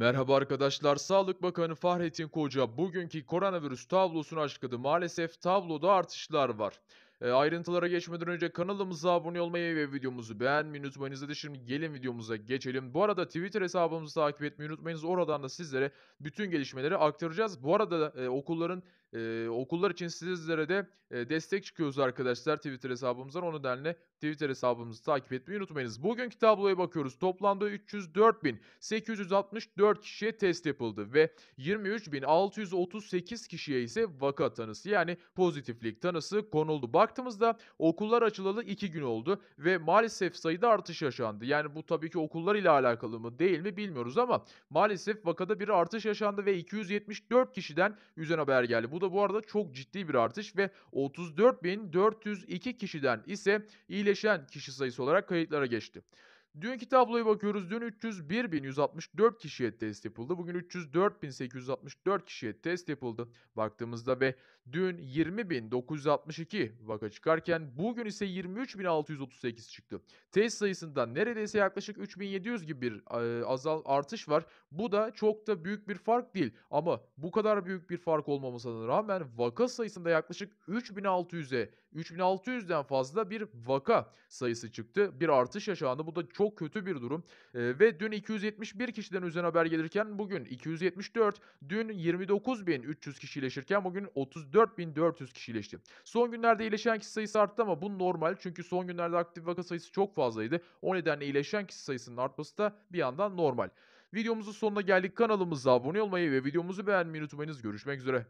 Merhaba arkadaşlar, Sağlık Bakanı Fahrettin Koca bugünkü koronavirüs tablosunu açıkladı. Maalesef tabloda artışlar var. E, ayrıntılara geçmeden önce kanalımıza abone olmayı ve videomuzu beğenmeyi unutmayınız dedi. Şimdi gelin videomuza geçelim. Bu arada Twitter hesabımızı takip etmeyi unutmayınız. Oradan da sizlere bütün gelişmeleri aktaracağız. Bu arada e, okulların e, okullar için sizlere de e, destek çıkıyoruz arkadaşlar Twitter hesabımızdan. O nedenle Twitter hesabımızı takip etmeyi unutmayınız. Bugünkü tabloya bakıyoruz. Toplamda 304.864 kişiye test yapıldı ve 23.638 kişiye ise vaka tanısı yani pozitiflik tanısı konuldu. Bak baktığımızda okullar açılalı 2 gün oldu ve maalesef sayıda artış yaşandı. Yani bu tabii ki okullar ile alakalı mı değil mi bilmiyoruz ama maalesef vakada bir artış yaşandı ve 274 kişiden üzen haber geldi. Bu da bu arada çok ciddi bir artış ve 34.402 kişiden ise iyileşen kişi sayısı olarak kayıtlara geçti. Dünkü tabloya bakıyoruz. Dün 301.164 kişiye test yapıldı. Bugün 304.864 kişiye test yapıldı. Baktığımızda ve dün 20.962 vaka çıkarken bugün ise 23.638 çıktı. Test sayısında neredeyse yaklaşık 3.700 gibi bir azal artış var. Bu da çok da büyük bir fark değil. Ama bu kadar büyük bir fark olmamasına rağmen vaka sayısında yaklaşık 3600'e 3600'den fazla bir vaka sayısı çıktı. Bir artış yaşandı. Bu da çok çok kötü bir durum. E, ve dün 271 kişiden üzerine haber gelirken bugün 274, dün 29.300 kişi iyileşirken bugün 34.400 kişi iyileşti. Son günlerde iyileşen kişi sayısı arttı ama bu normal çünkü son günlerde aktif vaka sayısı çok fazlaydı. O nedenle iyileşen kişi sayısının artması da bir yandan normal. Videomuzun sonuna geldik. Kanalımıza abone olmayı ve videomuzu beğenmeyi unutmayınız. Görüşmek üzere.